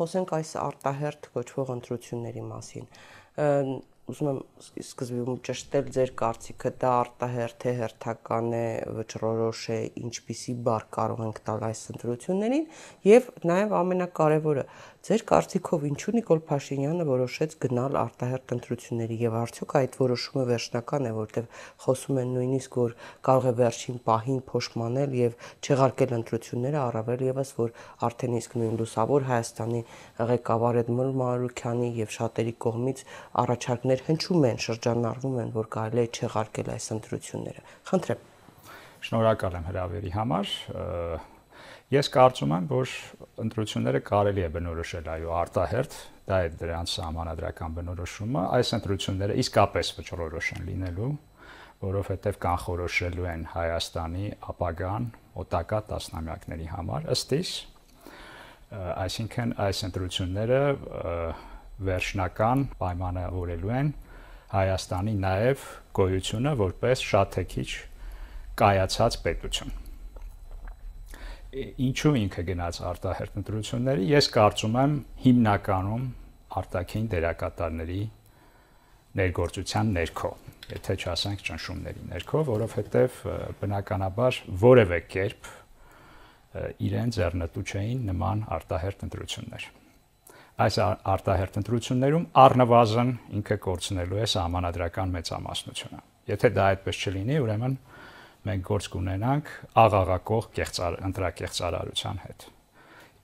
Խոսենք այս արտահերթ կոչվող ընտրությունների մասին ուզում եմ սկզբում ճշտել ձեր կարծիքը դա արտահերթ թե հերթական է վճռորոշ է ինչպիսի բար կարող ենք տալ այս ընտրություններին եւ նաեւ ամենակարևորը ձեր կարծիքով ինչու Նիկոլ Փաշինյանը որոշեց գնալ արտահերթ ընտրությունների եւ արդյոք այդ որոշումը վերջնական է որտեւ խոսում են նույնիսկ որ կարող է վերջին պահին փոշմանել եւ չեղարկել ընտրությունները առավել եւս որ արդեն իսկ նույն լուսավոր Հայաստանի ղեկավար Էդմոն Մարուկյանի եւ շատերի կողմից առաջարկներ մեր հնչում են, շրջանառվում են, որ կարելի է չեղարկել այս ընտրությունները։ Խնդրեմ։ Շնորհակալ եմ հրավերի համար։ Ես կարծում եմ, որ ընտրությունները կարելի է բնորոշել այո արտահերթ, դա է դրանց համանդրական բնորոշումը, այս ընտրությունները իսկապես վճռորոշ են լինելու, որովհետև կանխորոշելու են Հայաստանի ապագան օտակա տասնամյակների համար։ Ըստ իս, այսինքն այս ընտրությունները այս վերջնական պայմանավորելու են Հայաստանի նաև գոյությունը որպես շատ թե քիչ կայացած պետություն։ Ինչու ինքը գնաց արտահերտ ընտրությունների, ես կարծում եմ հիմնականում արտաքին դերակատարների ներգործության ներքո, եթե չասենք ճնշումների ներքո, որովհետև բնականաբար որևէ կերպ իրեն ձեռնտու չէին նման արտահերտ ընտրություններ այս արտահերտ ընտրություններում առնվազն ինքը կորցնելու է համանadrական մեծամասնությունը։ Եթե դա այդպես չլինի, ուրեմն մենք գործ կունենանք աղաղակող կեղծար ընտրակեղծարարության հետ։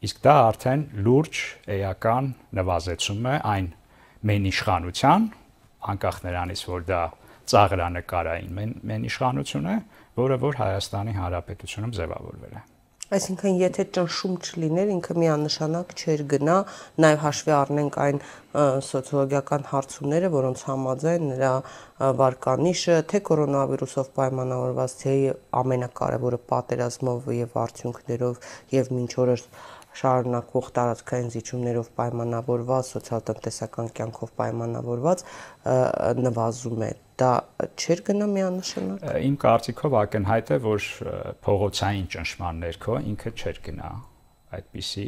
Իսկ դա արդեն լուրջ էական նվազեցում է այն մեն իշխանության, անկախ նրանից, որ դա ծաղրանկարային մեն իշխանություն է, որը որ Հայաստանի Հանրապետությունում ձևավորվել է։ Այսինքն, եթե ճնշում չլիներ, ինքը միանշանակ չէր գնա, նաև հաշվի առնենք այն սոցիոլոգիական հարցումները, որոնց համաձայն նրա վարկանիշը թե կորոնավիրուսով պայմանավորված, թե ամենակարևորը պատերազմով եւ արդյունքներով եւ մինչ օրս շարունակվող տարածքային զիջումներով պայմանավորված, սոցիալ-տնտեսական կյանքով պայմանավորված նվազում է։ Դա չէր գնա միանշանակ։ Իմ կարծիքով ակնհայտ է, որ փողոցային ճնշման ներքո ինքը չէր գնա այդպիսի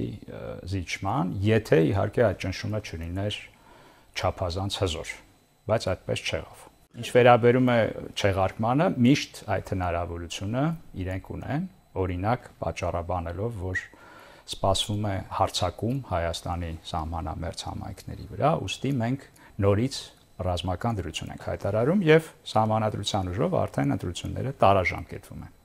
զիջման, եթե իհարկե այդ ճնշումը չլիներ չափազանց հզոր, բայց այդպես չեղավ։ Ինչ վերաբերում է չեղարկմանը, միշտ այդ հնարավորությունը իրենք ունեն, օրինակ, պատճառաբանելով, որ սպասվում է հարցակում Հայաստանի սահմանամերձ համայնքների վրա, ուստի մենք նորից ռազմական դրություն ենք հայտարարում եւ սահմանադրության ուժով արդեն ընտրությունները տարաժամկետվում են։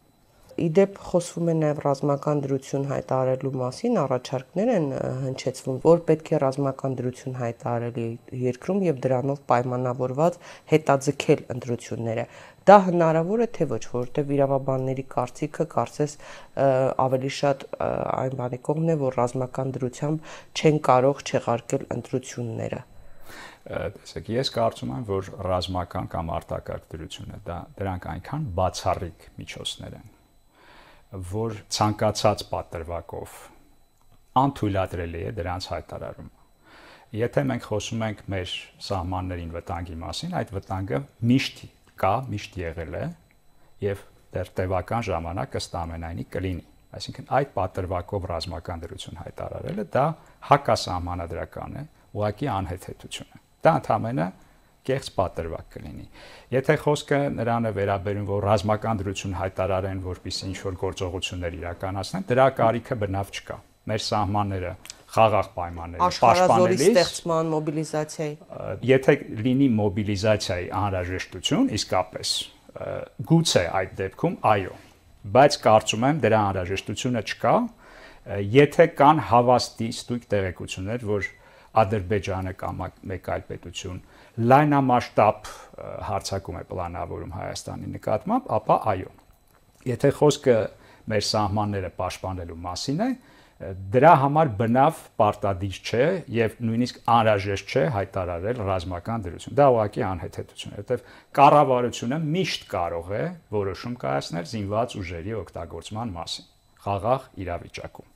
Իդեպ խոսվում է նաև ռազմական դրություն հայտարարելու մասին, առաջարկներ են հնչեցվում, որ պետք է ռազմական դրություն հայտարարելի երկրում եւ դրանով պայմանավորված հետաձգել ընտրությունները։ Դա հնարավոր է թե ոչ, որովհետեւ իրավաբանների կարծիքը կարծես ավելի շատ այն բանի կողմն է, որ ռազմական դրությամբ չեն կարող չեղարկել ընտրությունները տեսեք, ես կարծում եմ, որ ռազմական կամ արտակարգ դրությունը դա դրանք այնքան բացառիկ միջոցներ են, որ ցանկացած պատրվակով անթույլատրելի է դրանց հայտարարումը եթե մենք խոսում ենք մեր սահմաններին վտանգի մասին, այդ վտանգը միշտ կա, միշտ եղել է եւ դեռ տևական ժամանակ ըստ ամենայնի կլինի։ Այսինքն այդ պատրվակով ռազմական դրություն հայտարարելը դա հակասահմանադրական է, ուղղակի անհեթեթություն է։ Դա ընդհանրապես կեղծ պատրվակ կլինի։ Եթե խոսքը նրան է վերաբերում, որ ռազմական դրություն հայտարարեն, որպիսի ինչ-որ գործողություններ իրականացնեն, դրա կարիքը բնավ չկա։ Մեր սահմանները խաղաղ պայմաններով պաշտպանելիս ստեղծման մոբիլիզացիայի։ Եթե լինի մոբիլիզացիայի անհրաժեշտություն, իսկապես գուցե այդ դեպքում այո, բայց կարծում եմ դրա անհրաժեշտությունը չկա, եթե կան հավաստի ստույգ տեղեկություններ, որ Ադրբեջանը կամ մեկ այլ պետություն լայնամասշտաբ հարցակում է պլանավորում Հայաստանի նկատմամբ, ապա այո։ Եթե խոսքը մեր սահմանները պաշտպանելու մասին է, դրա համար բնավ պարտադիր չէ եւ նույնիսկ անհրաժեշտ չէ հայտարարել ռազմական դրություն։ Դա ուղղակի անհեթեթություն է, որովհետեւ կառավարությունը միշտ կարող է որոշում կայացնել զինված ուժերի օգտագործման մասին խաղաղ իրավիճակում։